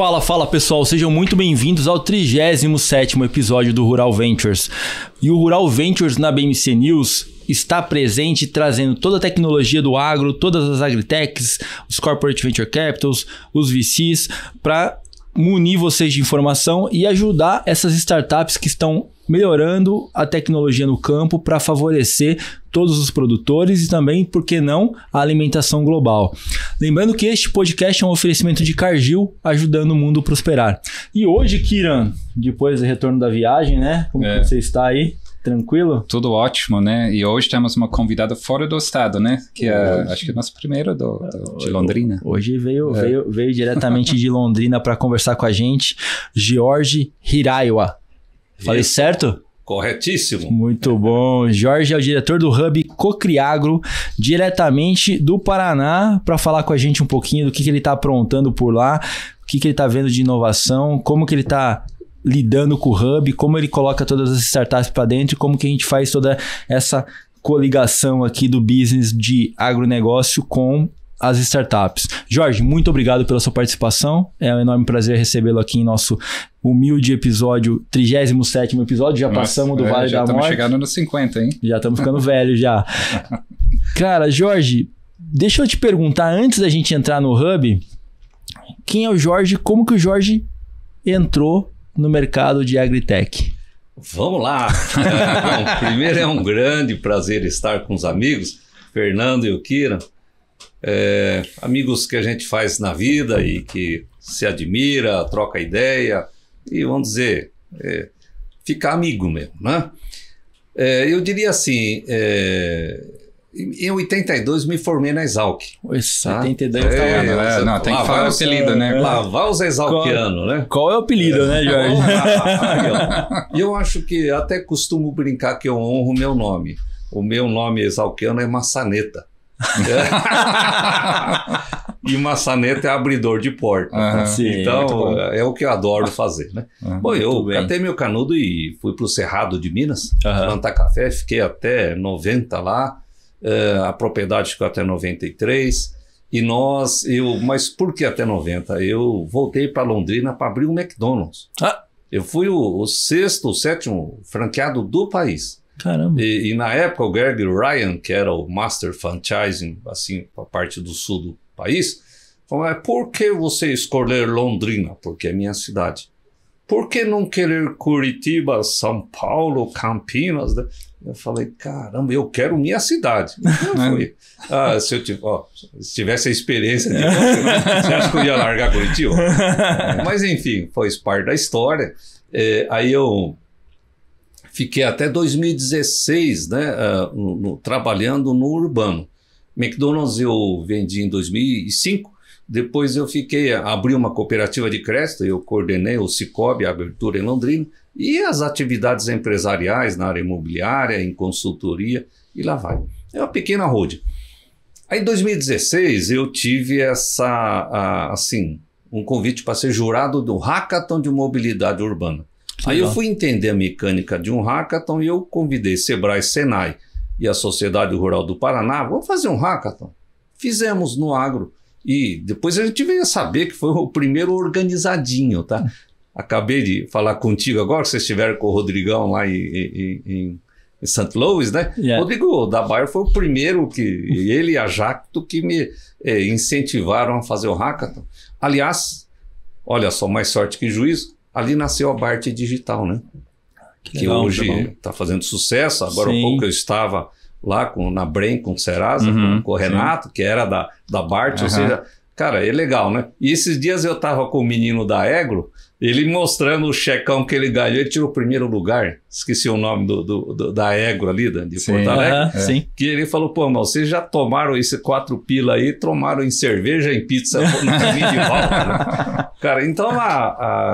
Fala, fala pessoal, sejam muito bem-vindos ao 37 episódio do Rural Ventures. E o Rural Ventures na BMC News está presente trazendo toda a tecnologia do agro, todas as agritechs, os corporate venture capitals, os VCs para munir vocês de informação e ajudar essas startups que estão melhorando a tecnologia no campo para favorecer todos os produtores e também, por que não, a alimentação global. Lembrando que este podcast é um oferecimento de Cargill, ajudando o mundo a prosperar. E hoje, Kiran, depois do retorno da viagem, né? Como é. você está aí? Tranquilo? Tudo ótimo, né? E hoje temos uma convidada fora do estado, né? Que é, acho que é nosso primeiro do, do, de Londrina. Hoje veio, é. veio, veio diretamente de Londrina para conversar com a gente, George Hiraiwa. Falei certo? Corretíssimo. Muito bom. Jorge é o diretor do Hub Cocriagro, diretamente do Paraná, para falar com a gente um pouquinho do que, que ele está aprontando por lá, o que, que ele está vendo de inovação, como que ele está lidando com o Hub, como ele coloca todas as startups para dentro como que a gente faz toda essa coligação aqui do business de agronegócio com as startups. Jorge, muito obrigado pela sua participação. É um enorme prazer recebê-lo aqui em nosso humilde episódio, 37 episódio. Já Nossa, passamos do é, Vale da Morte. Já estamos chegando nos 50, hein? Já estamos ficando velhos já. Cara, Jorge, deixa eu te perguntar antes da gente entrar no Hub, quem é o Jorge? Como que o Jorge entrou no mercado de agritech? Vamos lá! primeiro é um grande prazer estar com os amigos, Fernando e o Kira é, amigos que a gente faz na vida e que se admira, troca ideia e vamos dizer, é, ficar amigo mesmo, né? É, eu diria assim, é, em 82 me formei na Exalc. Tá? Oi, 72 tá? é, tá é, Não, tem que falar o apelido, né? É. Lavar os exalquianos, né? Qual é o apelido, né, é. né, Jorge? e eu acho que até costumo brincar que eu honro o meu nome. O meu nome exalquiano é Maçaneta. É. e maçaneta é abridor de porta. Uhum, sim, então, é, é o que eu adoro fazer, né? Uhum, bom, eu bem. meu canudo e fui para o Cerrado de Minas uhum. plantar café. Fiquei até 90 lá. Uh, a propriedade ficou até 93. E nós, eu, mas por que até 90? Eu voltei para Londrina para abrir um McDonald's. Ah. Eu fui o, o sexto, o sétimo franqueado do país. Caramba. E, e, na época o Greg Ryan, que era o Master Franchising, assim, para a parte do sul do país, falou: é, por que você escolher Londrina? Porque é minha cidade. Por que não querer Curitiba, São Paulo, Campinas? Eu falei, caramba, eu quero minha cidade. Né? ah, se eu tivesse, ó, se tivesse a experiência, de você, você acha que eu ia largar Curitiba? Mas enfim, foi parte da história. É, aí eu Fiquei até 2016 né, uh, no, no, trabalhando no urbano. McDonald's eu vendi em 2005. Depois eu fiquei, abri uma cooperativa de crédito, eu coordenei o Cicobi, a abertura em Londrina, e as atividades empresariais na área imobiliária, em consultoria, e lá vai. É uma pequena road. Aí em 2016 eu tive essa, assim, um convite para ser jurado do Hackathon de Mobilidade Urbana. Aí eu fui entender a mecânica de um hackathon e eu convidei Sebrae Senai e a Sociedade Rural do Paraná, vamos fazer um hackathon. Fizemos no agro. E depois a gente veio a saber que foi o primeiro organizadinho, tá? Acabei de falar contigo agora, vocês estiveram com o Rodrigão lá em, em, em St. Louis, né? Yeah. Rodrigo da Bayer foi o primeiro que, ele e a Jacto, que me é, incentivaram a fazer o hackathon. Aliás, olha só, mais sorte que juízo, ali nasceu a Bart Digital, né? Que, que legal, hoje está fazendo sucesso. Agora Sim. há pouco eu estava lá com, na Brem, com o Serasa, uhum, com, o Renato, sim. que era da, da Bart, uhum. ou seja, Cara, é legal, né? E esses dias eu tava com o menino da Egro, ele mostrando o checão que ele ganhou, ele tirou o primeiro lugar, esqueci o nome do, do, do da Egro ali, de sim, Porto Alegre, uh -huh, é. sim. que ele falou, pô, mas vocês já tomaram esse quatro pila aí, tomaram em cerveja, em pizza, no caminho de volta, né? Cara, então a,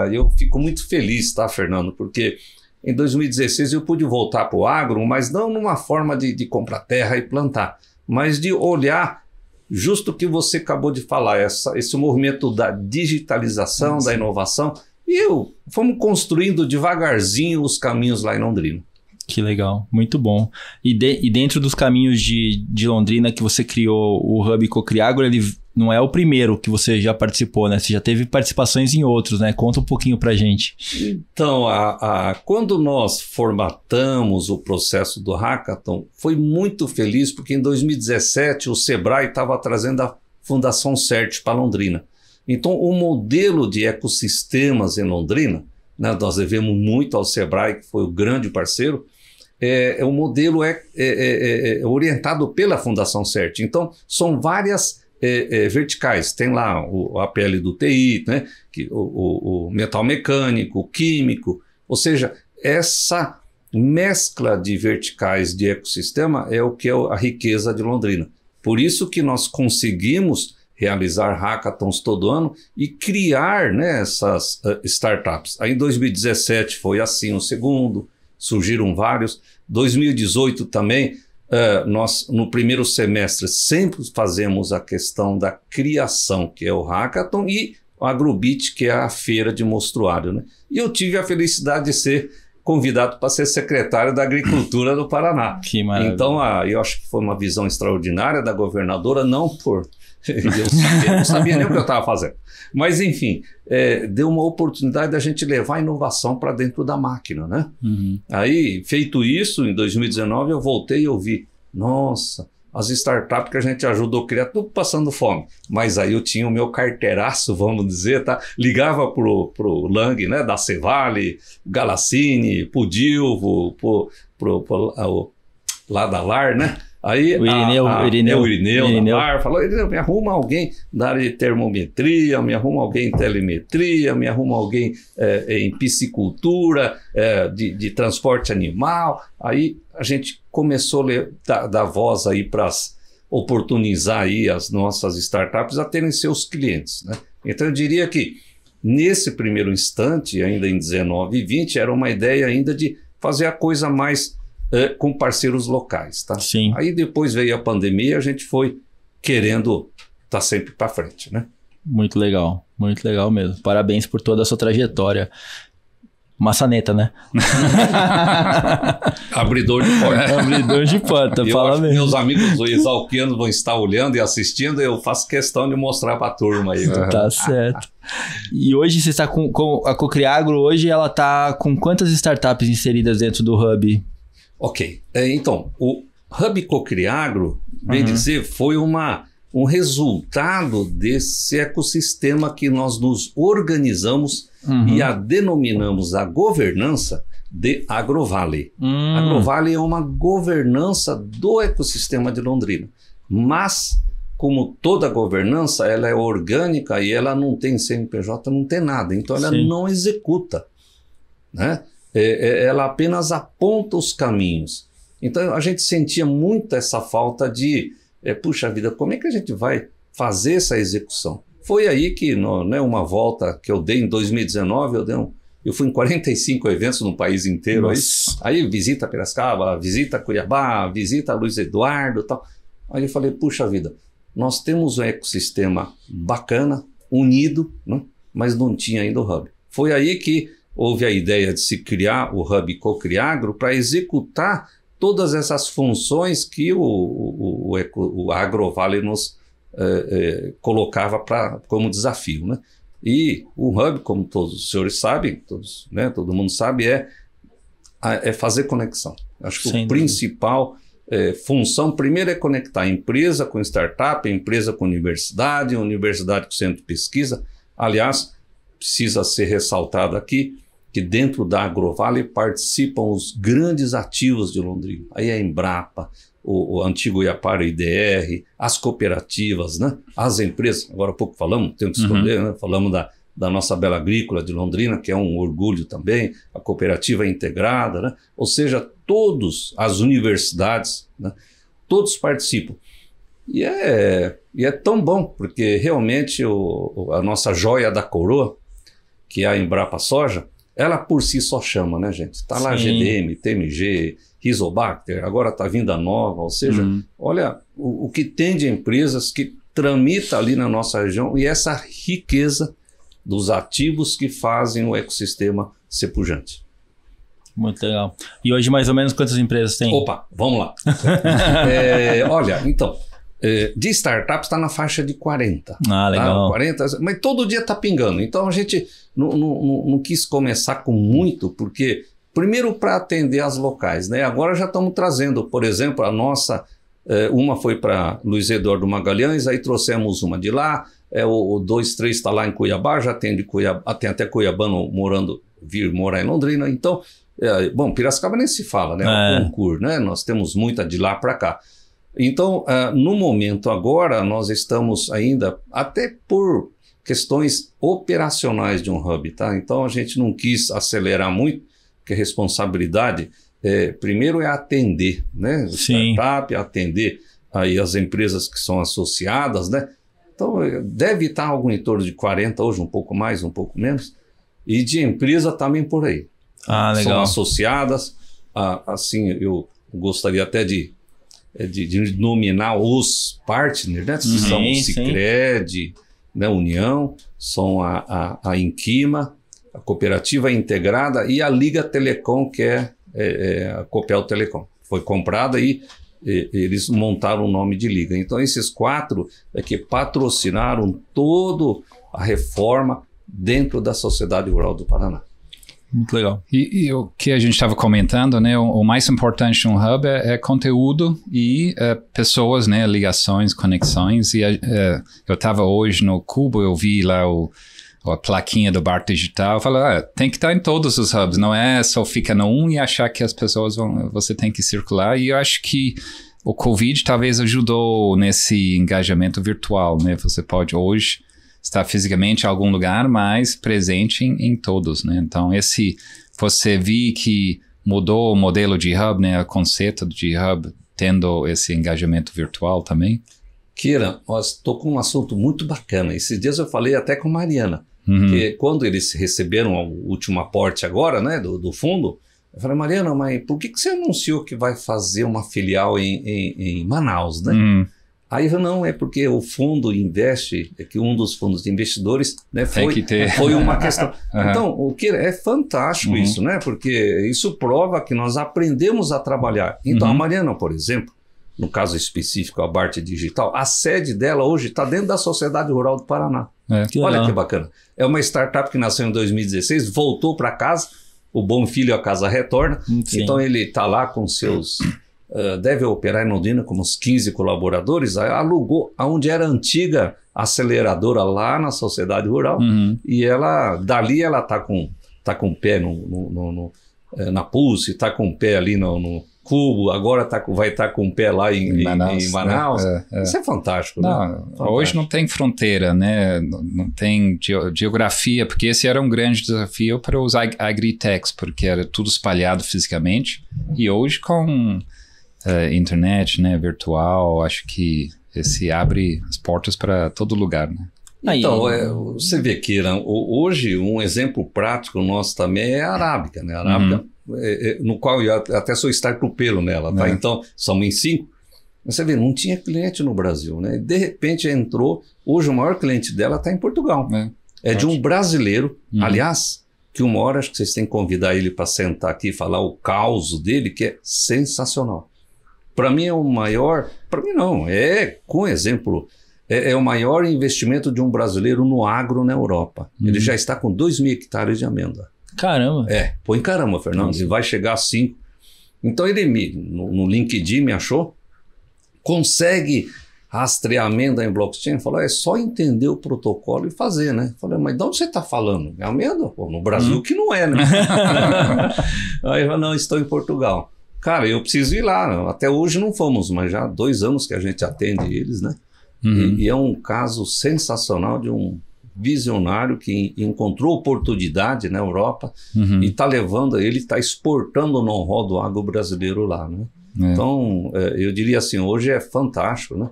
a, eu fico muito feliz, tá, Fernando, porque... Em 2016 eu pude voltar para o agro, mas não numa forma de, de comprar terra e plantar, mas de olhar justo o que você acabou de falar, essa, esse movimento da digitalização, Sim. da inovação. E eu, fomos construindo devagarzinho os caminhos lá em Londrina. Que legal, muito bom. E, de, e dentro dos caminhos de, de Londrina que você criou o Hub Cocriagro, ele não é o primeiro que você já participou, né? Você já teve participações em outros, né? Conta um pouquinho pra gente. Então, a, a, quando nós formatamos o processo do Hackathon, foi muito feliz porque em 2017 o Sebrae estava trazendo a Fundação CERT para Londrina. Então, o modelo de ecossistemas em Londrina, né, nós devemos muito ao Sebrae, que foi o grande parceiro, é, é o modelo é, é, é, é, é orientado pela Fundação CERT. Então, são várias é, é, verticais. Tem lá o, a pele do TI, né? que, o, o, o, metal mecânico, o químico. Ou seja, essa mescla de verticais de ecossistema é o que é a riqueza de Londrina. Por isso que nós conseguimos realizar hackathons todo ano e criar né, essas uh, startups. Aí em 2017 foi assim o segundo, surgiram vários. 2018 também é, nós, no primeiro semestre, sempre fazemos a questão da criação, que é o hackathon, e a Agrobit, que é a feira de mostruário. Né? E eu tive a felicidade de ser convidado para ser secretário da Agricultura do Paraná. Que maravilha. Então, a, ah, eu acho que foi uma visão extraordinária da governadora, não por Eu, não sabia nem o que eu estava fazendo. Mas, enfim, é, deu uma oportunidade da gente levar a inovação para dentro da máquina, né? Uhum. Aí, feito isso, em 2019, eu voltei e ouvi, nossa, as startups que a gente ajudou a criar, tudo passando fome. Mas aí eu tinha o meu carteiraço, vamos dizer, tá? Ligava pro, pro Lang, né? Da Cevale, para o Dilvo, para o Ladalar lá da LAR, né? Aí o Irineu, a, a, Irineu, é o Irineu, Irineu. Bar, falou: Irineu, me arruma alguém da área de termometria, me arruma alguém em telemetria, me arruma alguém é, em piscicultura, é, de, de, transporte animal. Aí a gente começou a dar, voz aí para oportunizar aí as nossas startups a terem seus clientes. Né? Então eu diria que nesse primeiro instante, ainda em 19 e 20, era uma ideia ainda de fazer a coisa mais é, com parceiros locais, tá? Sim. Aí depois veio a pandemia e a gente foi querendo estar tá sempre para frente, né? Muito legal, muito legal mesmo. Parabéns por toda a sua trajetória. Maçaneta, né? Abridor de porta. Abridor de porta, eu fala mesmo. Meus amigos exalquianos vão estar olhando e assistindo, eu faço questão de mostrar para a turma aí. Uhum. Tá certo. E hoje você está com, com a Cocriagro, hoje ela está com quantas startups inseridas dentro do Hub Ok. É, então, o Hub Cocriagro, bem uhum. dizer, foi uma, um resultado desse ecossistema que nós nos organizamos uhum. e a denominamos a governança de Agrovale. Hum. Agrovale é uma governança do ecossistema de Londrina. Mas, como toda governança, ela é orgânica e ela não tem CNPJ, não tem nada. Então, ela Sim. não executa. Né? É, é, ela apenas aponta os caminhos. Então a gente sentia muito essa falta de, é, puxa vida, como é que a gente vai fazer essa execução? Foi aí que, no, né, uma volta que eu dei em 2019, eu dei um, eu fui em 45 eventos no país inteiro. Aí, aí, visita Piracicaba, visita Cuiabá, visita Luiz Eduardo tal. Aí eu falei, puxa vida, nós temos um ecossistema bacana, unido, né? mas não tinha ainda o hub. Foi aí que houve a ideia de se criar o Hub Cocriagro para executar todas essas funções que o, o, o, o Agrovale nos eh, eh, colocava pra, como desafio. Né? E o Hub, como todos os senhores sabem, todos, né, todo mundo sabe, é, é fazer conexão. Acho que Sem o principal eh, função, primeiro, é conectar a empresa com startup, a empresa com universidade, a universidade com centro de pesquisa. Aliás, precisa ser ressaltado aqui, que dentro da Agrovale participam os grandes ativos de Londrina. Aí a Embrapa, o, o antigo Iapara IDR, as cooperativas, né? as empresas. Agora há pouco falamos, tenho que esconder, uhum. né? falamos da, da nossa Bela Agrícola de Londrina, que é um orgulho também, a cooperativa é integrada, né? ou seja, todos, as universidades, né? todos participam. E é, e é tão bom, porque realmente o, a nossa joia da coroa, que é a Embrapa Soja, ela por si só chama, né, gente? Está lá Sim. GDM, TMG, Rizobacter, agora está vindo a nova, ou seja, uhum. olha o, o que tem de empresas que tramita ali na nossa região e essa riqueza dos ativos que fazem o ecossistema ser pujante. Muito legal. E hoje, mais ou menos, quantas empresas tem? Opa, vamos lá. é, olha, então, é, de startups está na faixa de 40. Ah, tá? legal. Tá? 40, mas todo dia está pingando. Então a gente não, não, não, quis começar com muito, porque, primeiro, para atender as locais, né? Agora já estamos trazendo, por exemplo, a nossa. É, uma foi para Luiz Eduardo Magalhães, aí trouxemos uma de lá. É, o 23 está lá em Cuiabá, já tem, de Cuiabá, tem até Cuiabano morando, vir morar em Londrina. Então, é, bom, Piracicaba nem se fala, né? É. é. concurso, né? Nós temos muita de lá para cá. Então, uh, no momento agora, nós estamos ainda, até por questões operacionais de um hub, tá? Então, a gente não quis acelerar muito, porque a responsabilidade, é, primeiro, é atender, né? Sim. Startup, atender aí as empresas que são associadas, né? Então, é, deve estar algo em torno de 40 hoje, um pouco mais, um pouco menos. E de empresa também por aí. Ah, legal. São associadas. Ah, assim, eu gostaria até de é, de, de nominar os partners, né? são o Cicred, né? União, são a, a, a Inquima, a Cooperativa Integrada e a Liga Telecom, que é, é, é a Copel Telecom. Foi comprada e, e eles montaram o nome de Liga. Então, esses quatro é que patrocinaram toda a reforma dentro da Sociedade Rural do Paraná. Muito legal. E, e o que a gente estava comentando, né? O, o, mais importante de um hub é, é conteúdo e é, pessoas, né? Ligações, conexões. E é, eu estava hoje no Cubo, eu vi lá o, a plaquinha do bar digital. Fala, ah, tem que estar tá em todos os hubs. Não é só fica no um e achar que as pessoas vão. Você tem que circular. E eu acho que o Covid talvez ajudou nesse engajamento virtual, né? Você pode hoje está fisicamente em algum lugar, mas presente em, em todos, né? Então, esse você vi que mudou o modelo de hub, né? O conceito de hub tendo esse engajamento virtual também. Kira, estou com um assunto muito bacana. Esses dias eu falei até com Mariana, uhum. que quando eles receberam o último aporte agora, né, do, do fundo, eu falei, Mariana, mas por que, que você anunciou que vai fazer uma filial em, em, em Manaus, né? Uhum. Aí eu não, é porque o fundo investe, é que um dos fundos de investidores né, foi, que ter. foi uma questão. uhum. Então, o que é, é fantástico uhum. isso, né? Porque isso prova que nós aprendemos a trabalhar. Então, uhum. a Mariana, por exemplo, no caso específico, a Bart Digital, a sede dela hoje está dentro da Sociedade Rural do Paraná. É, que Olha que bacana. É uma startup que nasceu em 2016, voltou para casa, o bom filho a casa retorna, hum, Sim. então ele está lá com seus ah, deve operar em Londrina com uns 15 colaboradores, alugou aonde era antiga aceleradora lá na sociedade rural uhum. e ela dali ela está com tá com o pé no, no, no, é, na Pulse, está com o pé ali no, Cubo, agora tá, vai estar tá com o pé lá em, em Manaus. Em Manaus. Né? É, é. Isso é fantástico, não, né? fantástico, Hoje não tem fronteira, né? Não tem geografia, porque esse era um grande desafio para os agritechs, porque era tudo espalhado fisicamente. E hoje com uh, internet, né, virtual, acho que esse abre as portas para todo lugar, né? Então, é, você vê que né, hoje um exemplo prático nosso também é a arábica, né? A arábica, uhum. é, é, no qual eu até sou pelo nela, tá? É. Então, somos em cinco. Mas você vê, não tinha cliente no Brasil, né? De repente entrou, hoje o maior cliente dela está em Portugal. É, é de um brasileiro, uhum. aliás, que uma hora acho que vocês têm que convidar ele para sentar aqui e falar o caos dele, que é sensacional. Para mim é o maior, para mim não, é com exemplo, é, é, o maior investimento de um brasileiro no agro na Europa. Ele uhum. já está com 2 mil hectares de amêndoa. Caramba. É, põe caramba, Fernandes, e vai chegar a 5. Então ele me, no, no LinkedIn me achou, consegue rastrear amêndoa em blockchain? Falou, é só entender o protocolo e fazer, né? Falei, mas de onde você está falando? É amêndoa? Pô, no Brasil uhum. que não é, né? Aí eu falei, não, estou em Portugal cara, eu preciso ir lá. Até hoje não fomos, mas já há dois anos que a gente atende eles, né? Uhum. E, e, é um caso sensacional de um visionário que encontrou oportunidade na Europa uhum. e está levando, ele está exportando o know-how do agro brasileiro lá, né? É. Então, é, eu diria assim, hoje é fantástico, né?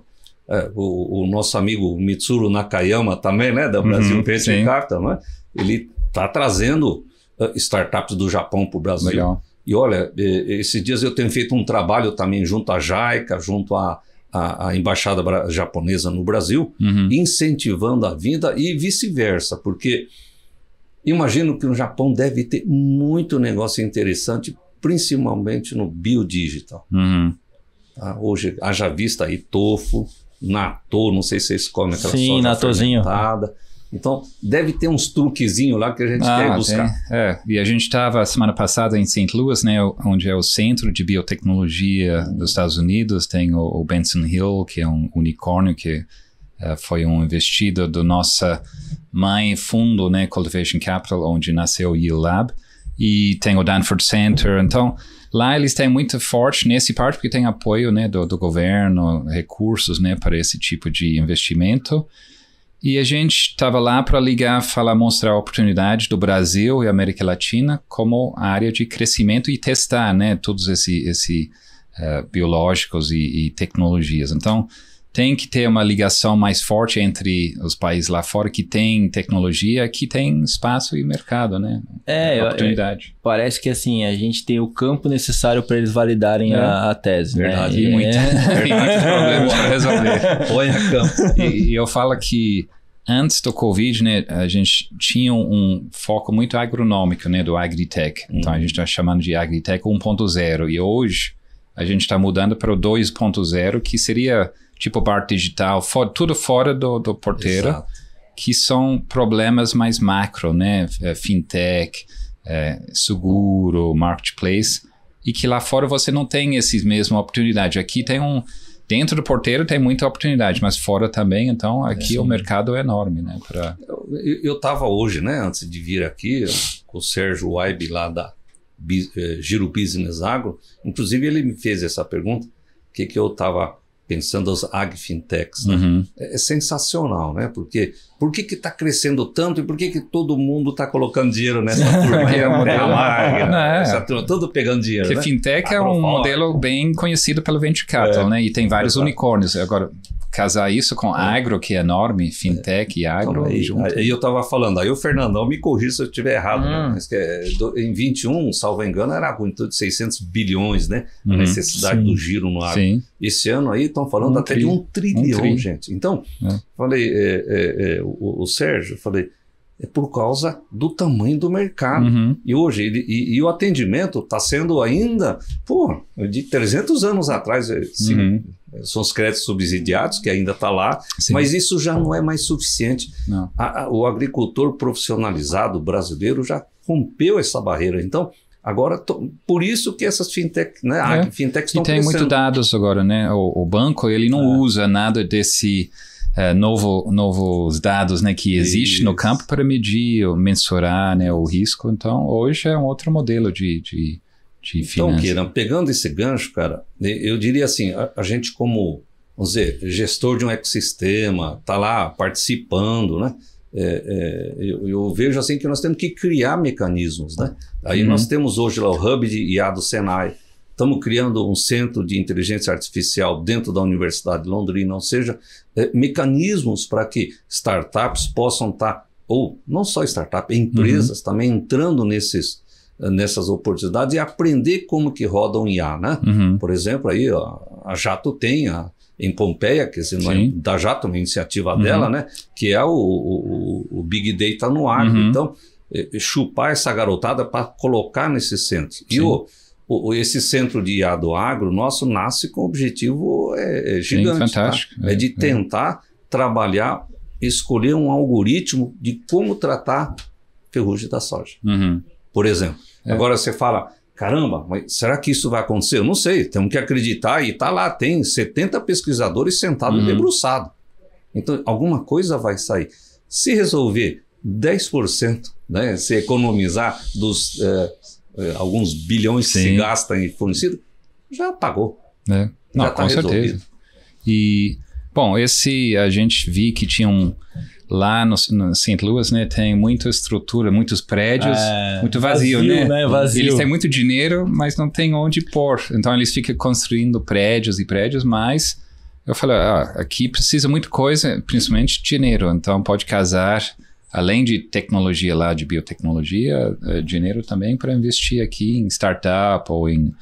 É, o, o, nosso amigo Mitsuru Nakayama também, né, da uhum, Brasil uhum, Carta, Capital, né? ele está trazendo uh, startups do Japão para o Brasil. Legal. E olha, esses dias eu tenho feito um trabalho também junto à JAICA, junto à, à, à Embaixada Japonesa no Brasil, uhum. incentivando a vinda e vice-versa, porque imagino que o Japão deve ter muito negócio interessante, principalmente no biodigital. Uhum. Tá? Hoje, haja vista aí tofu, natô, não sei se vocês comem aquela Sim, natôzinho. fermentada. Então, deve ter uns truquezinhos lá que a gente ah, quer buscar. Tem, é. E a gente estava semana passada em St. Louis, né, onde é o centro de biotecnologia dos Estados Unidos. Tem o, o Benson Hill, que é um unicórnio que uh, foi um investido do nossa mãe fundo, né, Cultivation Capital, onde nasceu o Yield Lab. E tem o Danford Center. Então, lá eles têm muito forte nesse parte, porque tem apoio né, do, do governo, recursos né, para esse tipo de investimento. E a gente estava lá para ligar, falar, mostrar a oportunidade do Brasil e América Latina como área de crescimento e testar, né, todos esses esse, uh, biológicos e, e, tecnologias. Então, tem que ter uma ligação mais forte entre os países lá fora que tem tecnologia, que tem espaço e mercado, né? É, oportunidade. Eu, eu, parece que assim, a gente tem o campo necessário para eles validarem é. a, a, tese, né? Verdade, né? E, é. muitos problemas para resolver. Põe a campo. E, e eu falo que antes do Covid, né, a gente tinha um foco muito agronômico, né, do agritech. Hum. Então a uhum. gente está chamando de agritech 1.0 e hoje a gente está mudando para o 2.0, que seria tipo bar digital, for, tudo fora do, do porteiro, Exato. que são problemas mais macro, né? É, fintech, é, seguro, marketplace, e que lá fora você não tem essas mesmas oportunidades. Aqui tem um. Dentro do porteiro tem muita oportunidade, mas fora também, então aqui é, o mercado é enorme, né? Pra... Eu estava hoje, né, antes de vir aqui, com o Sérgio Waibe lá da eh, Giro Business Agro, inclusive ele me fez essa pergunta, o que, que eu estava pensando as agfintechs, né? uhum. é, é sensacional, né? Porque por que está crescendo tanto e por que, que todo mundo está colocando dinheiro nessa turma? é uma é, marca, é. essa turma, todo pegando dinheiro. Porque né? fintech é um modelo bem conhecido pelo venture capital, é. né? E tem vários unicórnios. Agora, casar isso com é. agro, que é enorme, fintech e agro. Então, aí, junto. aí eu estava falando, aí o Fernandão me corriu se eu estiver errado, né? hum. né? Mas que é, em 21, salvo engano, era algo em torno de 600 bilhões, né? A uhum. necessidade sim. do giro no agro. Sim. Esse ano aí estão falando um até tri, de um trilhão, um tri. gente. Então, é. falei, é, o, o Sérgio, eu falei, é por causa do tamanho do mercado. Uhum. E hoje, ele, e, e, o atendimento está sendo ainda, pô, de 300 anos atrás, é, sim, uhum. são os créditos subsidiados, que ainda está lá, sim. mas isso já não é mais suficiente. A, a, o agricultor profissionalizado brasileiro já rompeu essa barreira. Então, Agora, tô, por isso que essas fintech, né, é. fintechs estão E tem crescendo. muito dados agora, né? O, o banco, ele não é. usa nada desse é, novo, novos dados né, que existem no campo para medir, mensurar né, o risco. Então, hoje é um outro modelo de, de, de então, Kiran, pegando esse gancho, cara, né, eu diria assim, a, a gente como, vamos dizer, gestor de um ecossistema, está lá participando, né? É, é, eu, eu, vejo assim que nós temos que criar mecanismos, né? Aí uhum. nós temos hoje lá o Hub de IA do Senai, Estamos criando um centro de inteligência artificial dentro da Universidade de Londrina, ou seja, é, mecanismos para que startups possam estar, tá, ou não só startups, empresas uhum. também entrando nesses, eh, nessas oportunidades e aprender como que roda um IA, né? Uhum. Por exemplo, aí ó, a Jato tem a, em Pompeia, que se não é da Jato, uma iniciativa uhum. dela, né? Que é o, o, o Big Data no ar. Uhum. Então, é, chupar essa garotada para colocar nesse centro. Sim. E o o, esse centro de IA do agro nosso nasce com o objetivo é, é gigante. Sim, tá? fantástico. Tá? É, é, de tentar é. trabalhar, escolher um algoritmo de como tratar ferrugem da soja. Uhum. Por exemplo. É. Agora você fala, caramba, mas será que isso vai acontecer? Eu não sei, temos que acreditar. E está lá, tem 70 pesquisadores sentados uhum. debruçados. Então, alguma coisa vai sair. Se resolver 10%, né, se economizar dos eh, é, alguns bilhões Sim. que se gastam em fornecido, já pagou. É. Não, tá com resolvido. certeza. E, bom, esse a gente vi que tinha um lá no, no St. Louis, né, tem muita estrutura, muitos prédios, é, muito vazio, vazio né? né? Vazio. Eles têm muito dinheiro, mas não tem onde pôr. Então eles ficam construindo prédios e prédios, mas eu falei, ah, aqui precisa muito coisa, principalmente dinheiro. Então pode casar além de tecnologia lá, de biotecnologia, eh, dinheiro também para investir aqui em startup ou em. uh,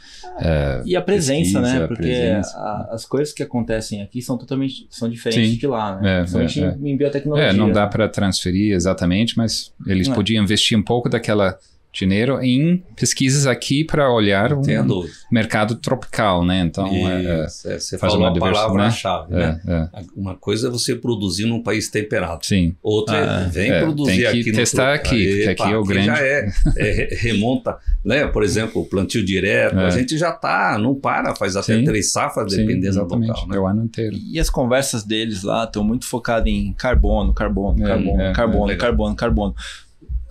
e a presença, né? pesquisa, né? Porque presença. A, as coisas que acontecem aqui são totalmente são diferentes Sim. de lá, né? É, é Principalmente é, é. em biotecnologia. É, não dá para transferir exatamente, mas eles é. podiam investir um pouco daquela dinheiro em pesquisas aqui para olhar Entendo. o mercado tropical, né? Então, é, é, Isso, é, é, você faz falou uma palavra-chave, né? né? É, é. uma coisa é você produzir num país temperado. Sim. Outra ah, vem é, produzir aqui. Tem que aqui testar aqui, porque aqui é o grande... Já é, remonta, né? Por exemplo, plantio direto, a gente já está não para, faz até sim, três safras, dependendo da local, né? É o ano inteiro. E as conversas deles lá estão muito focadas em carbono, carbono, carbono, carbono, carbono, carbono, carbono.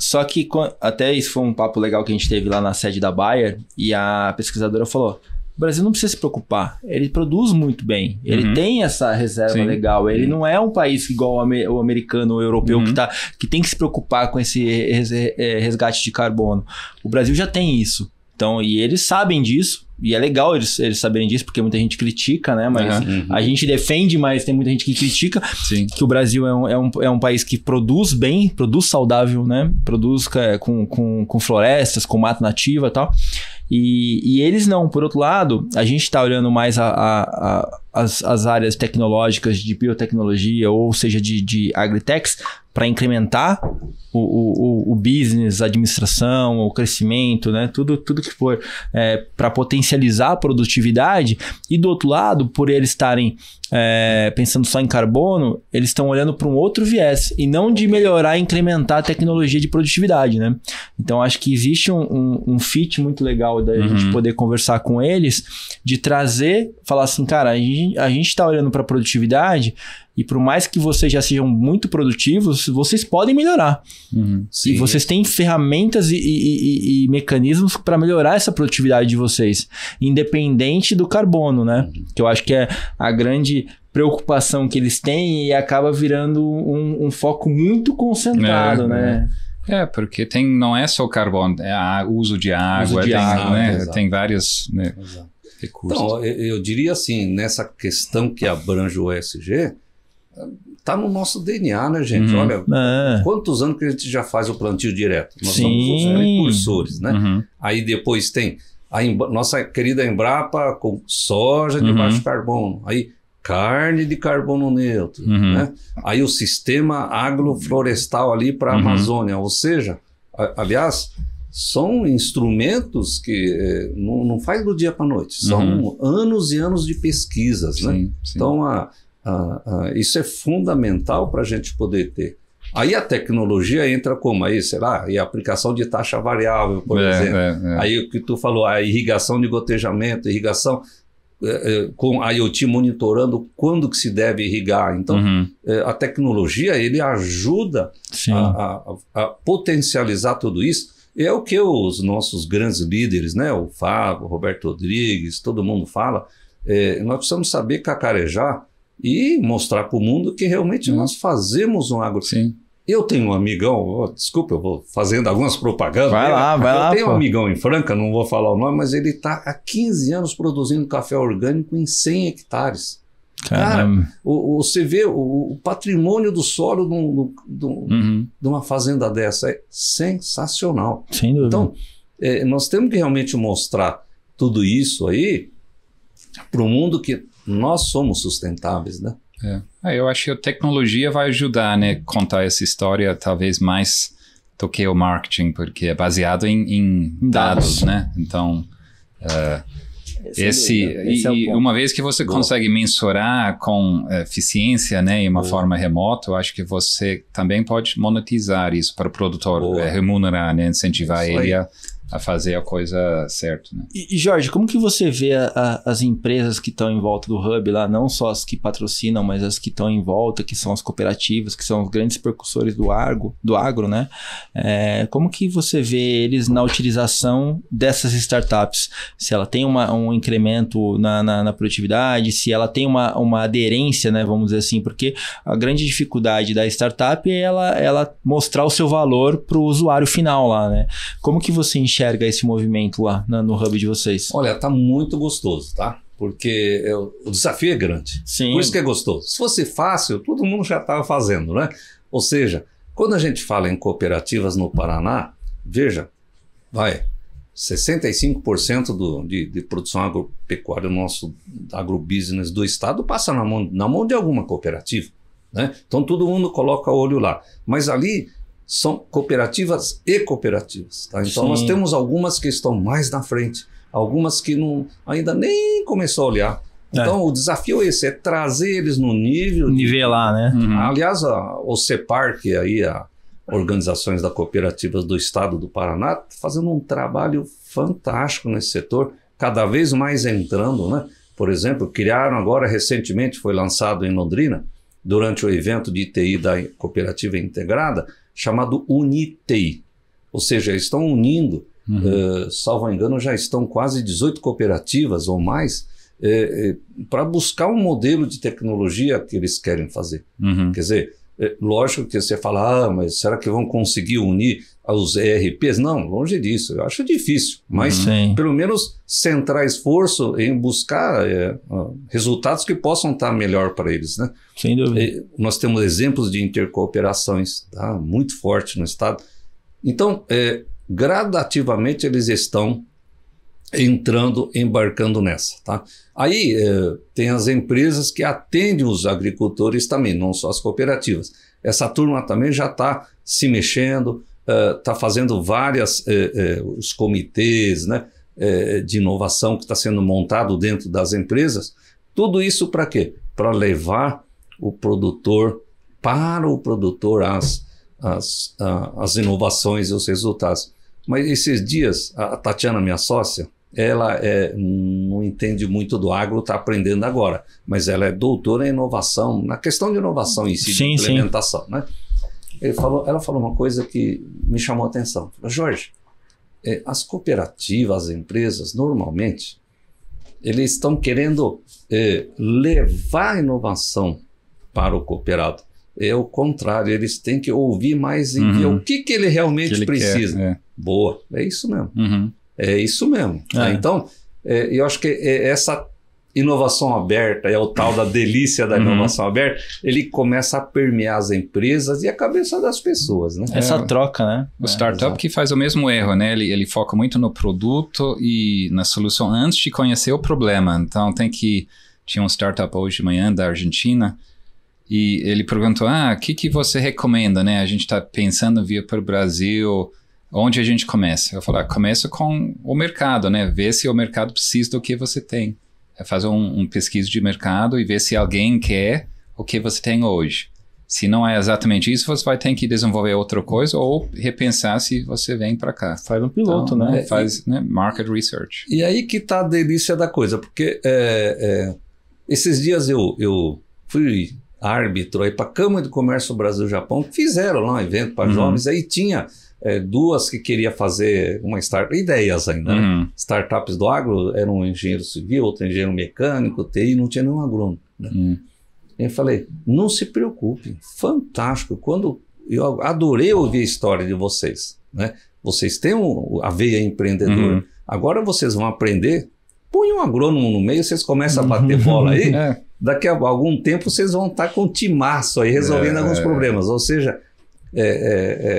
Só que até isso foi um papo legal que a gente teve lá na sede da Bayer e a pesquisadora falou: o Brasil não precisa se preocupar, ele produz muito bem, ele uhum. tem essa reserva Sim. legal, ele não é um país igual o americano ou o europeu uhum. que, tá, que tem que se preocupar com esse eh, resgate de carbono. O Brasil já tem isso. Então, e eles sabem disso, e é legal eles, eles saberem disso, porque muita gente critica, né? Mas uhum. a gente defende, mas tem muita gente que critica Sim. que o Brasil é um, é, um, é um país que produz bem, produz saudável, né? Produz é, com, com, com florestas, com mata nativa e tal. E, eles não, por outro lado, a gente está olhando mais a, a as, as áreas tecnológicas de biotecnologia ou seja de, de agritechs para incrementar o, o, o business, a administração, o crescimento, né? tudo, tudo que for é, para potencializar a produtividade. E do outro lado, por eles estarem é, pensando só em carbono, eles estão olhando para um outro viés e não de melhorar e incrementar a tecnologia de produtividade. Né? Então, acho que existe um, um, um fit muito legal da uhum. gente poder conversar com eles, de trazer, falar assim, cara, a gente a gente está olhando para produtividade e por mais que vocês já sejam muito produtivos, vocês podem melhorar. Uhum, e vocês têm ferramentas e, e, e, e mecanismos para melhorar essa produtividade de vocês, independente do carbono, né? Uhum. Que eu acho que é a grande preocupação que eles têm e acaba virando um, um foco muito concentrado, é, né? É. É, porque tem, não é só o carbono, é a, uso de água, uso de tem, água né, tem, várias. Né, recursos? Então, eu, eu diria assim, nessa questão que abrange o ESG, tá no nosso DNA, né, gente? Uhum. Olha, é. quantos anos que a gente já faz o plantio direto? Nós Sim. somos os precursores, né? Uhum. Aí depois tem a nossa querida Embrapa com soja de uhum. baixo carbono. Aí carne de carbono neutro, uhum. né? Aí o sistema agroflorestal ali para a uhum. Amazônia, ou seja, a, aliás, são instrumentos que eh, não, não faz do dia para noite, são uhum. anos e anos de pesquisas. Né? Sim, né? Sim. Então, a, a, a, isso é fundamental para a gente poder ter. Aí a tecnologia entra como aí, será? E a aplicação de taxa variável, por é, exemplo. É, é. Aí o que tu falou, a irrigação de gotejamento, irrigação eh, eh, com IoT monitorando quando que se deve irrigar. Então, uhum. a tecnologia ele ajuda a, a potencializar tudo isso é o que os nossos grandes líderes, né? O Fábio, Roberto Rodrigues, todo mundo fala. É, nós precisamos saber cacarejar e mostrar para o mundo que realmente uhum. nós fazemos um agro. Sim. Eu tenho um amigão, oh, desculpa, eu vou fazendo algumas propagandas. Vai né? lá, vai eu lá. Eu tenho pô. um amigão em Franca, não vou falar o nome, mas ele está há 15 anos produzindo café orgânico em 100 hectares. Cara, o, o, você vê o, o, patrimônio do solo do, uhum. de uma fazenda dessa é sensacional. Sem dúvida. Então, é, nós temos que realmente mostrar tudo isso aí para o mundo que nós somos sustentáveis, né? É. Ah, eu acho que a tecnologia vai ajudar, né? Contar essa história talvez mais do que o marketing, porque é baseado em, em dados, dados, né? Então, uh, esse, Esse é e, uma vez que você Boa. consegue mensurar com eh, eficiência, né, em uma Boa. forma remota, eu acho que você também pode monetizar isso para o produtor, eh, remunerar, né, incentivar isso ele aí. a a fazer a coisa certo. Né? E, e Jorge, como que você vê a, a, as empresas que estão em volta do Hub lá, não só as que patrocinam, mas as que estão em volta, que são as cooperativas, que são os grandes percussores do, argo, do agro, né? É, como que você vê eles na utilização dessas startups? Se ela tem uma, um incremento na, na, na produtividade, se ela tem uma, uma aderência, né? Vamos dizer assim, porque a grande dificuldade da startup é ela, ela mostrar o seu valor para o usuário final lá, né? Como que você enxerga enxerga esse movimento lá na, no hub de vocês? Olha, tá muito gostoso, tá? Porque é, o desafio é grande. Sim. Por isso que é gostoso. Se fosse fácil, todo mundo já estava fazendo, né? Ou seja, quando a gente fala em cooperativas no Paraná, veja, vai, 65% do, de, de, produção agropecuária nosso agrobusiness do estado passa na mão, na mão de alguma cooperativa. Né? Então todo mundo coloca o olho lá. Mas ali são cooperativas e cooperativas. Tá? Então Sim. nós temos algumas que estão mais na frente, algumas que não, ainda nem começou a olhar. É. Então é. o desafio é esse, é trazer eles no nível... Nivelar, de... né? Uhum. Aliás, a, o CEPAR, que é aí a Organizações da Cooperativas do Estado do Paraná, tá fazendo um trabalho fantástico nesse setor, cada vez mais entrando, né? Por exemplo, criaram agora, recentemente foi lançado em Londrina, durante o evento de ITI da Cooperativa Integrada, chamado Unitei. Ou seja, estão unindo, uhum. uh, salvo engano, já estão quase 18 cooperativas ou mais eh, eh, para buscar um modelo de tecnologia que eles querem fazer. Uhum. Quer dizer, é, lógico que você fala, ah, mas será que vão conseguir unir aos ERPs? Não, longe disso. Eu acho difícil, mas uhum. Sim. pelo menos centrar esforço em buscar é, resultados que possam estar melhor para eles. Né? Sem dúvida. É, nós temos exemplos de intercooperações tá? muito forte no Estado. Então, é, gradativamente eles estão entrando, embarcando nessa. Tá? Aí eh, tem as empresas que atendem os agricultores também, não só as cooperativas. Essa turma também já está se mexendo, está eh, fazendo várias eh, os comitês né, de inovação que está sendo montado dentro das empresas. Tudo isso para quê? Para levar o produtor para o produtor as, as, as inovações e os resultados. Mas esses dias, a Tatiana, minha sócia, ela é, não entende muito do agro, está aprendendo agora, mas ela é doutora em inovação, na questão de inovação em si, sim, de implementação. Né? Ele falou, ela falou uma coisa que me chamou a atenção. Jorge, é, as cooperativas, as empresas, normalmente, eles estão querendo é, levar a inovação para o cooperado. É o contrário, eles têm que ouvir mais e uhum. o que, que ele realmente que ele precisa. Quer, é. Boa, é isso mesmo. Uhum. É isso mesmo. É. Né? Então, é, eu acho que é, essa inovação aberta, é o tal da delícia da uhum. inovação uhum. aberta, ele começa a permear as empresas e a cabeça das pessoas, né? Essa é. troca, né? O startup é, que faz o mesmo erro, né? Ele, ele foca muito no produto e na solução antes de conhecer o problema. Então tem que... Tinha um startup hoje de manhã da Argentina e ele perguntou, ah, o que, que você recomenda, né? A gente está pensando vir para o Brasil... Onde a gente começa? Eu falo, ah, começa com o mercado, né? Ver se o mercado precisa do que você tem. É fazer um, um pesquisa de mercado e ver se alguém quer o que você tem hoje. Se não é exatamente isso, você vai ter que desenvolver outra coisa ou repensar se você vem para cá. Faz um piloto, então, né? É, é faz né? market research. E aí que tá a delícia da coisa, porque é, é, esses dias eu, eu fui árbitro aí para a Câmara de Comércio Brasil-Japão, fizeram lá um evento para uhum. jovens, aí tinha é, duas que queria fazer uma startup, ideias ainda, né? Uhum. Startups do agro, era um engenheiro civil, outro engenheiro mecânico, TI, não tinha nenhum agrônomo. Né? Uhum. Eu falei, não se preocupe, fantástico. Quando eu adorei ouvir a história de vocês, né? Vocês têm um, a veia empreendedora. Uhum. Agora vocês vão aprender. Põe um agrônomo no meio, vocês começam a bater uhum. bola aí. é daqui a algum tempo vocês vão estar tá com timaço aí, resolvendo é, alguns problemas. Ou seja, é,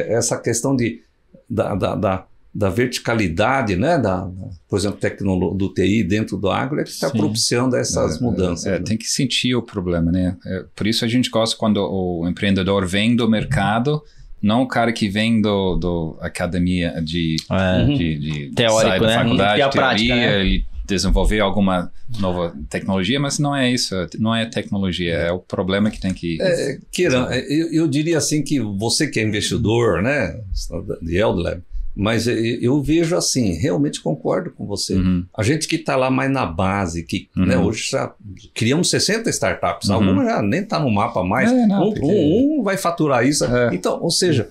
é, é, essa questão de, da, da, da, da verticalidade, né? da, por exemplo, tecnolo, do TI dentro do agro, é que está propiciando essas é, mudanças. É, né? Tem que sentir o problema, né? por isso a gente gosta quando o empreendedor vem do mercado não o cara que vem do, do academia de, é. de, de, teórico, sai da né? faculdade, e teoria prática, né? e desenvolver alguma nova tecnologia, mas não é isso, não é tecnologia, é o problema que tem que. É, queira, eu, eu, diria assim que você que é investidor, né, de Eldlab, mas eu vejo assim, realmente concordo com você. Uhum. A gente que está lá mais na base, que uhum. né, hoje já criamos 60 startups, uhum. algumas já nem está no mapa mais. É, não, um, porque... um, vai faturar isso. É. Então, ou seja.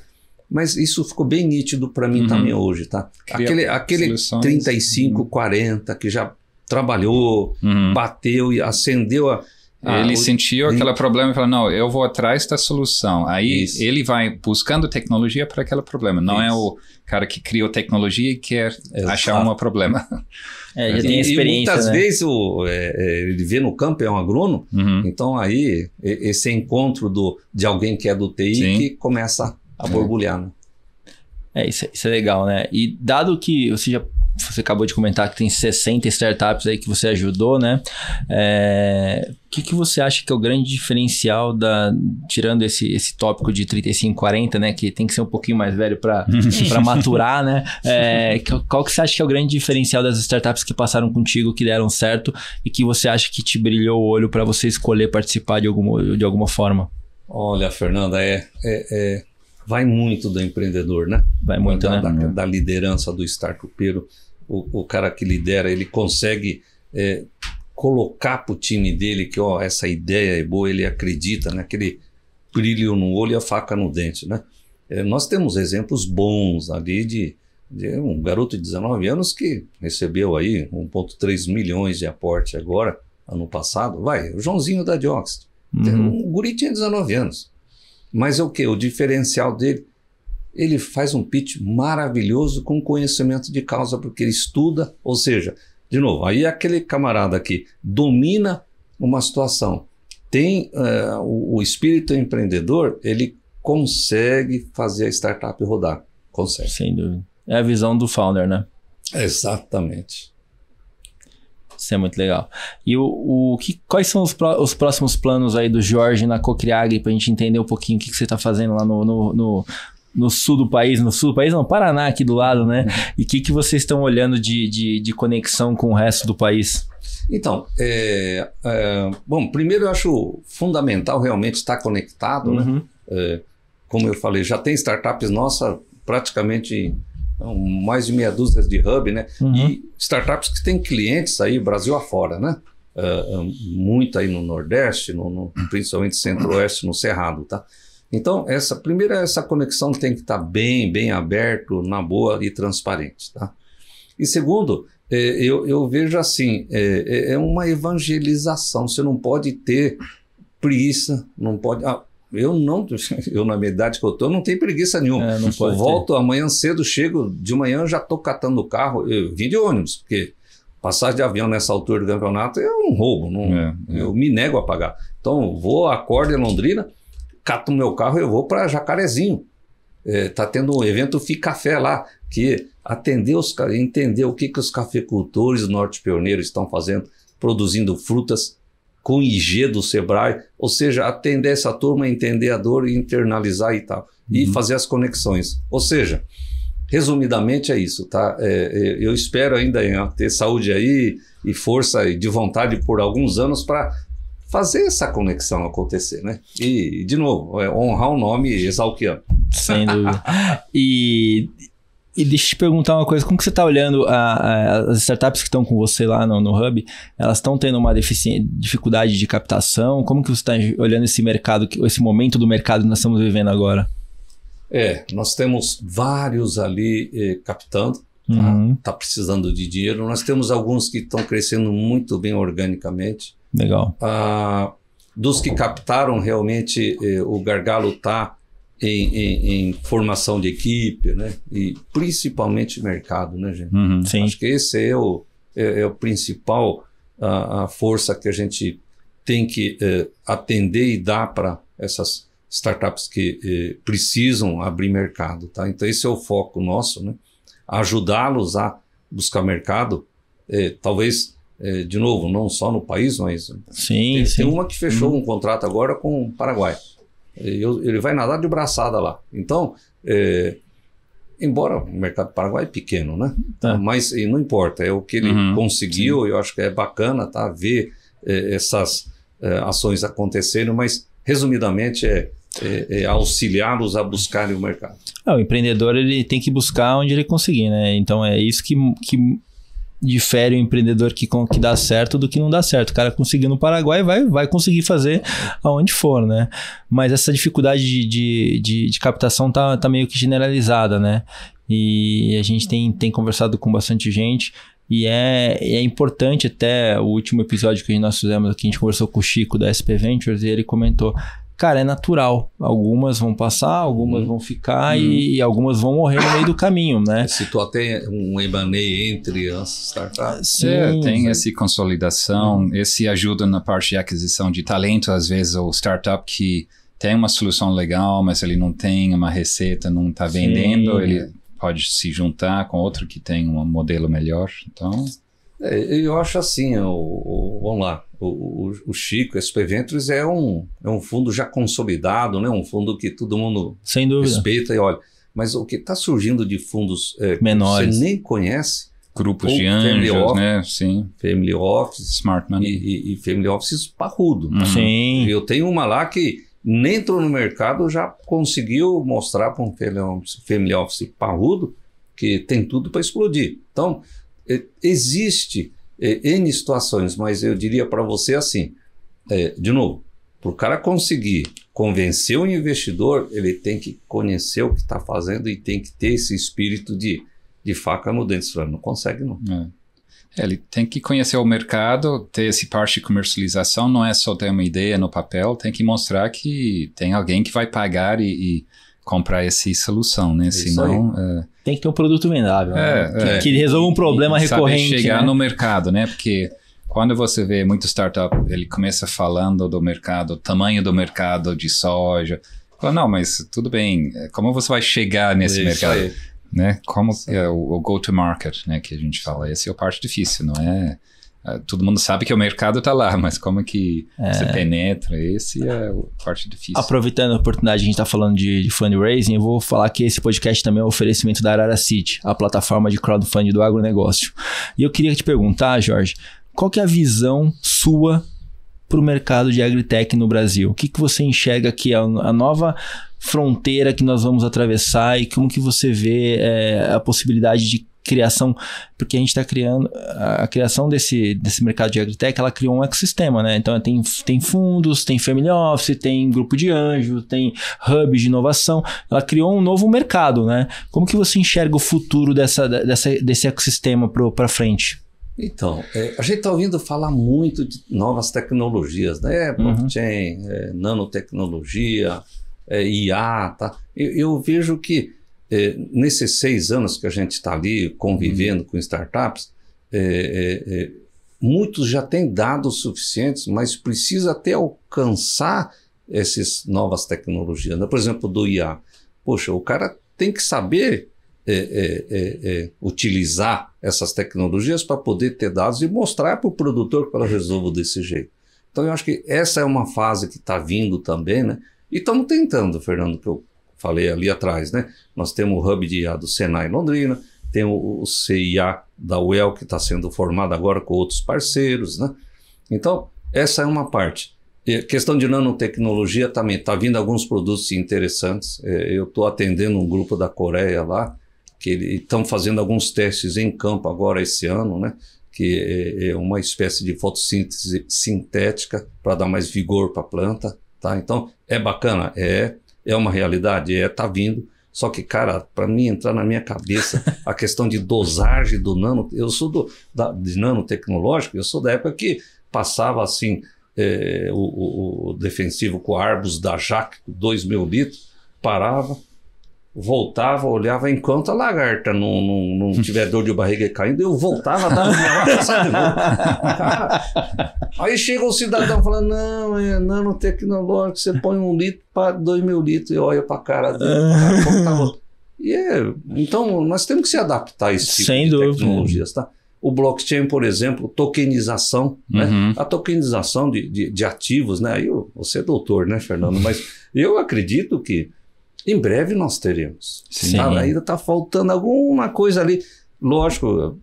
Mas isso ficou bem nítido para mim uhum. também hoje, tá? Cria aquele aquele seleções. 35, 40 uhum. que já trabalhou, uhum. bateu e acendeu a ah, ele o... sentiu aquele ele... problema e falou: não, eu vou atrás da solução. Aí Isso. ele vai buscando tecnologia para aquele problema. Não é Isso. é o cara que criou tecnologia e quer Exato. achar um problema. É, já tem experiência. E, muitas né? vezes o, é, é, ele vê no campo, é um agrônomo. Uhum. Então aí esse encontro do, de alguém que é do TI Sim. que começa a tá borbulhar. Né? É, isso, é, isso, é legal, né? E dado que você já você acabou de comentar que tem 60 startups aí que você ajudou, né? É, o que, que você acha que é o grande diferencial da tirando esse, esse tópico de 35, 40, né? Que tem que ser um pouquinho mais velho para maturar, né? É, qual que você acha que é o grande diferencial das startups que passaram contigo, que deram certo e que você acha que te brilhou o olho para você escolher participar de alguma, de alguma forma? Olha, Fernanda, é, é, é vai muito do empreendedor, né? Vai muito, da, né? Da, uhum. da liderança do startupeiro. O, o cara que lidera, ele consegue é, colocar para o time dele que ó, essa ideia é boa, ele acredita naquele né? brilho no olho e a faca no dente, né? É, nós temos exemplos bons ali de, de, um garoto de 19 anos que recebeu aí 1,3 milhões de aporte agora, ano passado. Vai, o Joãozinho da Dióxido. Uhum. Um guri tinha 19 anos. Mas é o que? O diferencial dele, ele faz um pitch maravilhoso com conhecimento de causa, porque ele estuda, ou seja, de novo, aí aquele camarada que domina uma situação, tem uh, o, o espírito empreendedor, ele consegue fazer a startup rodar. Consegue. Sem dúvida. É a visão do founder, né? Exatamente. Isso é muito legal. E o, o que, quais são os, os próximos planos aí do Jorge na Cocriag para a gente entender um pouquinho o que, que você está fazendo lá no, no, no no sul do país, no sul do país, não, Paraná aqui do lado, né? Uhum. E o que, que vocês estão olhando de, de, de, conexão com o resto do país? Então, é, é, bom, primeiro eu acho fundamental realmente estar conectado, né? uhum. né? É, como eu falei, já tem startups nossa praticamente então, mais de meia dúzia de hub, né? Uhum. E startups que têm clientes aí, Brasil afora, né? Uh, muito aí no Nordeste, no, no principalmente Centro-Oeste, no Cerrado, tá? Então, essa primeira essa conexão tem que estar tá bem, bem aberto, na boa e transparente, tá? E segundo, é, eu, eu, vejo assim, é, é, é uma evangelização. Você não pode ter preguiça, não pode. Ah, eu não, eu na minha idade que eu tô, não tenho preguiça nenhuma. É, não eu volto ter. amanhã cedo, chego de manhã, já tô catando o carro, eu vim de ônibus, porque passagem de avião nessa altura do campeonato é um roubo, não, é, é. eu me nego a pagar. Então, vou, acordo em Londrina, cato o meu carro e eu vou para Jacarezinho. É, tá tendo um evento café lá, que atender os entender o que, que os cafeicultores norte pioneiros estão fazendo, produzindo frutas, com IG do Sebrae, ou seja, atender essa turma, entender a dor e internalizar e tal, e uhum. fazer as conexões. Ou seja, resumidamente é isso, tá? É, é eu espero ainda ter saúde aí e força de vontade por alguns anos para fazer essa conexão acontecer, né? E, de novo, é honrar o nome exalquiano. Sem dúvida. e e deixa eu te perguntar uma coisa, como que você está olhando a, a, as startups que estão com você lá no, no Hub? Elas estão tendo uma dificuldade de captação? Como que você está olhando esse mercado, esse momento do mercado que nós estamos vivendo agora? É, nós temos vários ali eh, captando, tá? Uhum. tá? precisando de dinheiro. Nós temos alguns que estão crescendo muito bem organicamente. Legal. Ah, dos que captaram realmente eh, o gargalo tá em, em, em, formação de equipe, né? E principalmente mercado, né, gente? Uhum, sim. Acho que esse é o, é, é o principal, a, a, força que a gente tem que é, atender e dar para essas startups que é, precisam abrir mercado, tá? Então esse é o foco nosso, né? Ajudá-los a buscar mercado, é, talvez de novo não só no país, mas sim, tem, sim. tem uma que fechou uhum. um contrato agora com o Paraguai ele vai nadar de braçada lá. Então, é, embora o mercado paraguai é pequeno, né? Tá. Mas não importa, é o que ele uhum, conseguiu, sim. eu acho que é bacana tá, ver é, essas é, ações acontecendo, mas resumidamente é, é, é auxiliá-los a buscarem o mercado. Ah, o empreendedor ele tem que buscar onde ele conseguir, né? Então é isso que, que difere o empreendedor que, que dá certo do que não dá certo. O cara conseguiu no Paraguai vai, vai conseguir fazer aonde for, né? Mas essa dificuldade de, de, de, de captação tá, tá meio que generalizada, né? E a gente tem, tem conversado com bastante gente. E é, é importante até o último episódio que nós fizemos aqui, a gente conversou com o Chico da SP Ventures e ele comentou cara, é natural. Algumas vão passar, algumas hum. vão ficar hum. e, algumas vão morrer no meio do caminho, né? Se tu até um emanei entre as startups. Tá, tá? Sim, é, tem essa consolidação, hum. esse ajuda na parte de aquisição de talento, às vezes, o startup que tem uma solução legal, mas ele não tem uma receita, não está vendendo, ele é. pode se juntar com outro que tem um modelo melhor, então... É, eu acho assim, o, o, vamos lá, o, o Chico, esse Ventures é um, é um fundo já consolidado, né? um fundo que todo mundo Sem dúvida. respeita e olha. Mas o que está surgindo de fundos é, menores que você nem conhece, grupos de anjos, office, né? Sim. Family Office, Smart Money e, e Family Office parrudo. Uhum. Sim. Eu tenho uma lá que nem entrou no mercado já conseguiu mostrar para um Family Office parrudo que tem tudo para explodir. Então, é, existe é, N situações, mas eu diria para você assim, é, de novo, para o cara conseguir convencer o investidor, ele tem que conhecer o que está fazendo e tem que ter esse espírito de, de faca no dente, senão não consegue não. É. é, ele tem que conhecer o mercado, ter esse parte de comercialização, não é só ter uma ideia no papel, tem que mostrar que tem alguém que vai pagar e, e comprar essa solução, né? Isso Senão. É... Tem que ter um produto vendável, é, né? É. que, que, resolva um problema e, recorrente. Saber chegar né? no mercado, né? Porque quando você vê muito startup, ele começa falando do mercado, tamanho do mercado de soja. Fala, não, mas tudo bem, é, como você vai chegar nesse Isso mercado? Aí. Né? Como é, o, o go-to-market, né, que a gente fala. Esse é o parte difícil, não é? Ah, todo mundo sabe que o mercado está lá, mas como que é. você penetra? Esse é o parte difícil. Aproveitando a oportunidade, a gente está falando de, de, fundraising, eu vou falar que esse podcast também é um oferecimento da Arara City, a plataforma de crowdfunding do agronegócio. E eu queria te perguntar, Jorge, qual que é a visão sua para o mercado de agritech no Brasil? O que, que você enxerga que é a nova fronteira que nós vamos atravessar e como que você vê é, a possibilidade de criação, porque a gente está criando a criação desse, desse mercado de agritech, ela criou um ecossistema, né? Então tem, tem fundos, tem family office, tem grupo de anjo, tem hub de inovação, ela criou um novo mercado, né? Como que você enxerga o futuro dessa, dessa desse ecossistema para frente? Então, é, a gente está ouvindo falar muito de novas tecnologias, né? Uhum. Blockchain, uhum. é, nanotecnologia, é, IA, tá? Eu, eu vejo que é, nesses seis anos que a gente está ali convivendo uhum. com startups, é, é, é, muitos já têm dados suficientes, mas precisa até alcançar essas novas tecnologias. Né? Por exemplo, do IA. Poxa, o cara tem que saber é, é, utilizar essas tecnologias para poder ter dados e mostrar para o produtor que ela resolvo desse jeito. Então, eu acho que essa é uma fase que está vindo também, né? E estamos tentando, Fernando, que eu falei ali atrás, né? Nós temos o Hub de IA do Senai Londrina, tem o, CIA da UEL que está sendo formado agora com outros parceiros, né? Então, essa é uma parte. E questão de nanotecnologia também, está vindo alguns produtos interessantes. É, eu estou atendendo um grupo da Coreia lá, que estão fazendo alguns testes em campo agora esse ano, né? que é, é uma espécie de fotossíntese sintética para dar mais vigor para a planta. Tá? Então, é bacana? É, é uma realidade, é, tá vindo. Só que, cara, para mim entrar na minha cabeça a questão de dosagem do nano, eu sou do, da, de nanotecnológico, eu sou da época que passava assim é, o, o, defensivo com arbus da Jac, 2 mil litros, parava, voltava, olhava, enquanto a lagarta não, não, não tiver dor de barriga caindo, eu voltava, dava minha de novo. aí chega o cidadão falando, não, é nanotecnológico, é você põe um litro para dois mil litros, e olha para a cara dele, ah. tá E é, então, nós temos que se adaptar a esse tipo Sem de dúvida. tecnologias, tá? O blockchain, por exemplo, tokenização, né? uhum. né? A tokenização de, de, de ativos, né? aí você é doutor, né, Fernando? Mas eu acredito que em breve nós teremos. Sim. Tá, ainda está faltando alguma coisa ali. Lógico,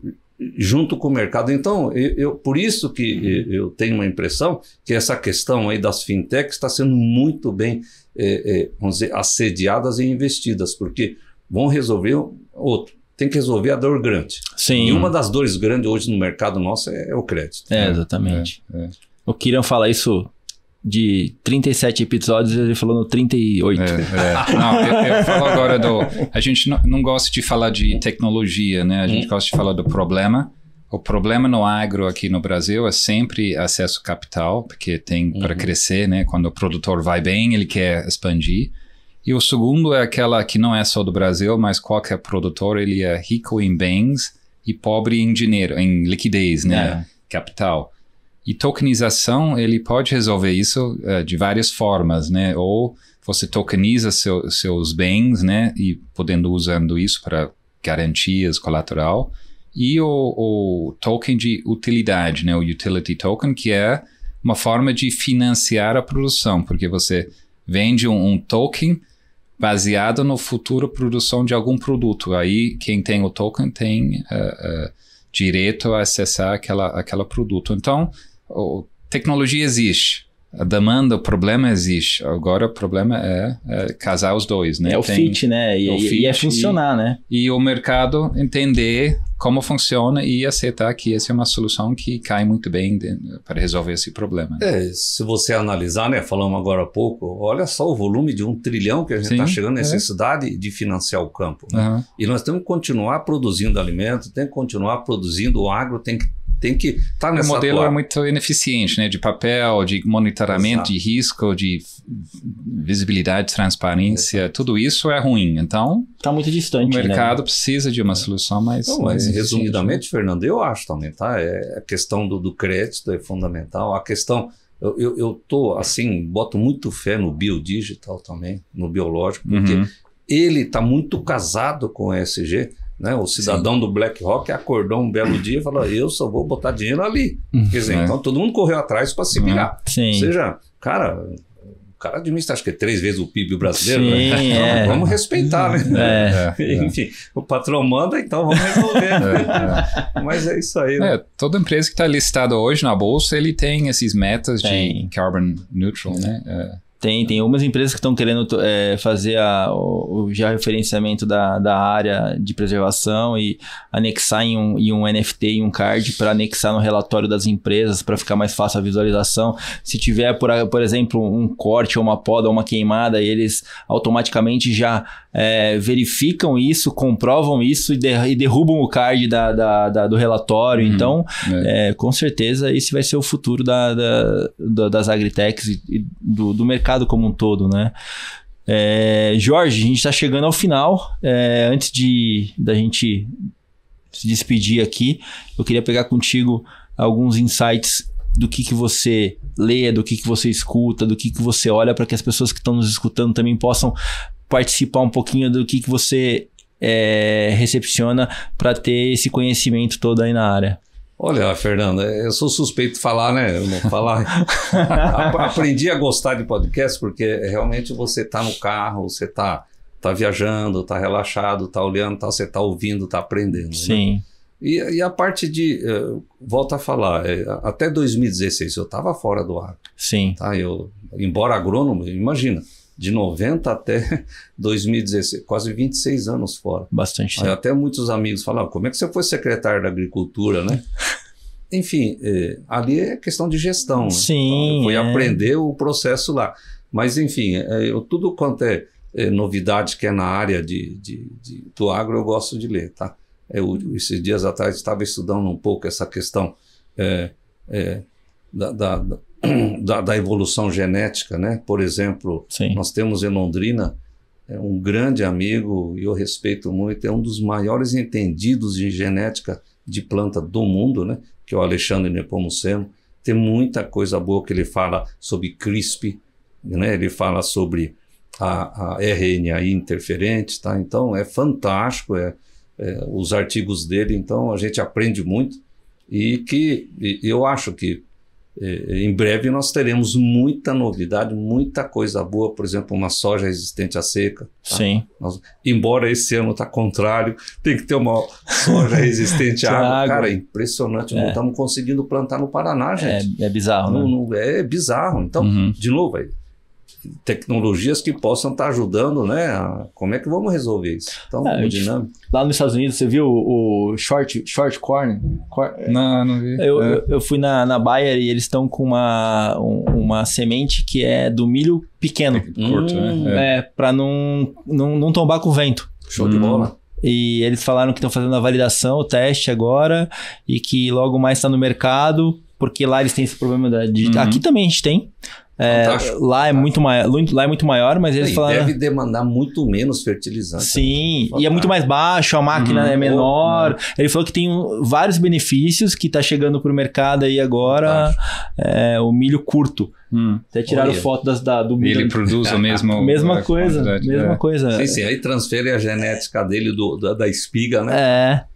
junto com o mercado. Então, eu, eu, por isso que eu tenho uma impressão que essa questão aí das fintechs está sendo muito bem, é, é, vamos dizer, assediadas e investidas, porque vão resolver outro. Tem que resolver a dor grande. Sim. E uma das dores grandes hoje no mercado nosso é, é o crédito. É, exatamente. É, é. O Kiran fala isso de 37 episódios, ele falou no 38. É, é. Não, eu, eu, falo agora do. A gente não, não, gosta de falar de tecnologia, né? A gente hum. gosta de falar do problema. O problema no agro aqui no Brasil é sempre acesso capital, porque tem uhum. para crescer, né? Quando o produtor vai bem, ele quer expandir. E o segundo é aquela que não é só do Brasil, mas qualquer produtor, ele é rico em bens e pobre em dinheiro, em liquidez, né? É. Capital. E tokenização, ele pode resolver isso uh, de várias formas, né? Ou você tokeniza seu, seus bens, né? E podendo usando isso para garantias, colateral. E o, o, token de utilidade, né? O utility token, que é uma forma de financiar a produção, porque você vende um, um token baseado no futuro produção de algum produto. Aí quem tem o token tem uh, uh, direito a acessar aquela, aquela produto. Então, o, tecnologia existe. A demanda, o problema existe. Agora o problema é, é casar os dois, né? É o Tem, fit, né? E, é fit e é funcionar, e, né? E o mercado entender como funciona e aceitar que essa é uma solução que cai muito bem de, para resolver esse problema. Né? É, se você analisar, né? Falamos agora há pouco, olha só o volume de um trilhão que a gente está chegando à é. necessidade é. de financiar o campo. Né? Uhum. E nós temos que continuar produzindo alimento, tem que continuar produzindo, o agro tem que tem que estar tá nessa O modelo é muito ineficiente, né? De papel, de monitoramento, Exato. de risco, de visibilidade, transparência, Exato. tudo isso é ruim. Então, está muito distante. O né? mercado né? precisa de uma é. solução mais. Então, mais resumidamente, Fernando, eu acho também, tá? É, a questão do, do crédito é fundamental. A questão eu, eu, eu, tô assim, boto muito fé no biodigital também, no biológico, porque uhum. ele está muito casado com o ESG. Né? O cidadão Sim. do BlackRock acordou um belo dia e falou: Eu só vou botar dinheiro ali. Uhum. Quer dizer, é. então todo mundo correu atrás para se uhum. virar. Ou seja, cara, o cara administra acho que é três vezes o PIB brasileiro. Né? Sim, né? então, é. vamos respeitar, né? É, é. Enfim, é. o patrão manda, então vamos resolver. Né? É, Mas é isso aí. Né? toda empresa que está listada hoje na bolsa, ele tem essas metas tem. de carbon neutral, né? Tem, tem algumas empresas que estão querendo é, fazer a, o, o georreferenciamento da, da área de preservação e anexar em um, em um NFT, em um card, para anexar no relatório das empresas, para ficar mais fácil a visualização. Se tiver, por, por exemplo, um corte, ou uma poda, ou uma queimada, eles automaticamente já é, verificam isso, comprovam isso e, e derrubam o card da, da, da, do relatório. Uhum, então, é. É, com certeza, esse vai ser o futuro da, das agritechs e, e do, do, mercado como um todo, né? É, Jorge, a gente está chegando ao final. É, antes de da gente se despedir aqui, eu queria pegar contigo alguns insights do que, que você lê, do que, que você escuta, do que, que você olha, para que as pessoas que estão nos escutando também possam participar um pouquinho do que, que você é, recepciona para ter esse conhecimento todo aí na área? Olha, Fernanda, eu sou suspeito de falar, né? Eu não falar. Aprendi a gostar de podcast porque realmente você está no carro, você está tá viajando, está relaxado, está olhando, tá, você está ouvindo, está aprendendo. Né? Sim. Né? E, e, a parte de. Uh, volto a falar, eh, até 2016 eu estava fora do ar. Sim. Tá? Eu, embora agrônomo, imagina de 90 até 2016, quase 26 anos fora. Bastante. Aí até muitos amigos falavam, ah, como é que você foi secretário da Agricultura, né? Enfim, é, ali é questão de gestão. Né? Sim. Então, foi é. aprender o processo lá. Mas, enfim, é, eu, tudo quanto é, é, novidade que é na área de, de, de, do agro, eu gosto de ler, tá? Eu, esses dias atrás, estava estudando um pouco essa questão é, é, da, da, da da, da, evolução genética, né? Por exemplo, Sim. nós temos em Londrina é um grande amigo e eu respeito muito, é um dos maiores entendidos de genética de planta do mundo, né? Que é o Alexandre Nepomuceno. Tem muita coisa boa que ele fala sobre CRISP, né? Ele fala sobre a, a RNA interferente, tá? Então é fantástico, é, é, os artigos dele. Então a gente aprende muito e que e eu acho que é, é, em breve nós teremos muita novidade, muita coisa boa, por exemplo, uma soja resistente à seca. Tá? Sim. Nós, embora esse ano está contrário, tem que ter uma soja resistente à água. Cara, é impressionante, é. não estamos conseguindo plantar no Paraná, gente. É, é bizarro, não, né? é bizarro. Então, uhum. de novo, é tecnologias que possam estar tá ajudando, né? Como é que vamos resolver isso? Então, é, dinâmico. Lá nos Estados Unidos, você viu o, o short, short corn? Cor, é. não, não vi. Eu, é. eu, eu, fui na, na Bayer e eles estão com uma, uma semente que é do milho pequeno. É, curto, né? hum, né? É, é para não, não, não tombar com o vento. Show hum. de bola. Hum. E eles falaram que estão fazendo a validação, o teste agora, e que logo mais está no mercado, porque lá eles têm esse problema da. uhum. Aqui também a gente tem, é, lá, é muito maior, lá é muito maior, mas eles e falaram. Deve demandar muito menos fertilizante. Né? Sim, e é muito mais baixo, a máquina é uhum. menor. Uhum. Ele falou que tem vários benefícios que está chegando para o mercado aí agora, é, o milho curto. Hum, Até tiraram olha. foto das, da, do milho. Ele produz a mesma Mesma coisa, mesma é. coisa. Sim, sim, aí transfere a genética dele do, da, da espiga, né?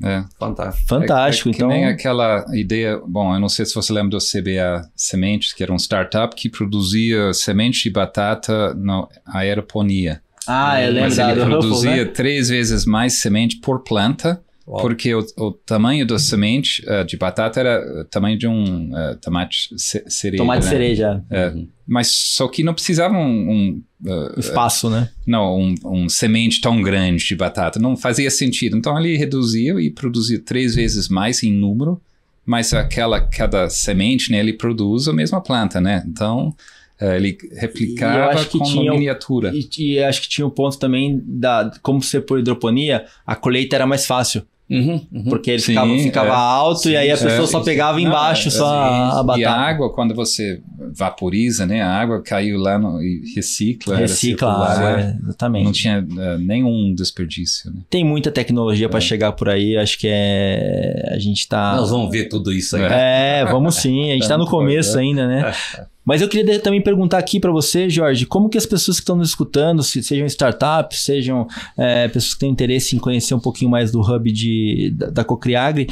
É. é. Fantástico. Fantástico, é, é que então... nem aquela ideia, bom, eu não sei se você lembra do CBA Sementes, que era um startup que produzia semente de batata na aeroponia. Ah, é lembrado. Mas ele produzia né? três vezes mais semente por planta Uau. Porque o, o, tamanho da semente uh, de batata era o eh, tamanho de um uh, tomate cereja. Tomate né? cereja. É, uhum. Mas só que não precisava um. um uh, Espaço, né? Não, um, um, semente tão grande de batata. Não fazia sentido. Então ele reduziu e produziu três vezes mais em número, mas aquela cada semente, né, ele produz a mesma planta, né? Então ele replicava com tinha, miniatura. E, e, acho que tinha o um ponto também da como ser por hidroponia, a colheita era mais fácil. Uhum, uhum, porque ele sim, ficava, é. ficava é, alto sim, e aí a pessoa é, só pegava isso, embaixo não, é, só a batata. E a água, quando você vaporiza, né? A água caiu lá no, e recicla. Recicla, a água, é, né? exatamente. Não tinha nenhum desperdício. Né? Tem muita tecnologia para chegar por aí. Acho que é a gente está. Nós vamos ver tudo isso aí. É, vamos sim. A gente está no começo ainda, né? Mas eu queria também perguntar aqui para você, Jorge, como que as pessoas que estão nos escutando, se, sejam startups, sejam é, pessoas que têm interesse em conhecer um pouquinho mais do hub de, da, da Cocriagre,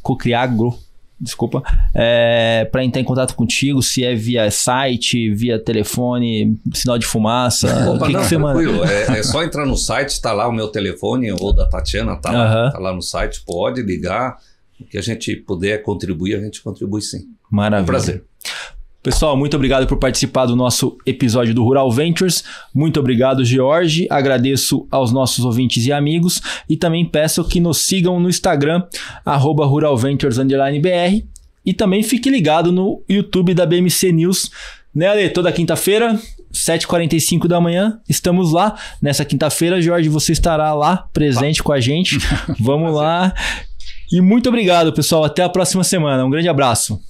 Cocriagro, desculpa, é, para entrar em contato contigo, se é via site, via telefone, sinal de fumaça, Opa, o que, não, que você manda? É, é, só entrar no site, está lá o meu telefone, ou da Tatiana, está lá, tá lá no site, pode ligar, o que a gente puder contribuir, a gente contribui sim. Maravilha. É um prazer. Pessoal, muito obrigado por participar do nosso episódio do Rural Ventures. Muito obrigado, George. Agradeço aos nossos ouvintes e amigos. E também peço que nos sigam no Instagram, ruralventures_br. E também fique ligado no YouTube da BMC News. Né, Ale? Toda quinta-feira, 7h45 da manhã, estamos lá. Nessa quinta-feira, Jorge, você estará lá presente com a gente. Vamos lá. E muito obrigado, pessoal. Até a próxima semana. Um grande abraço.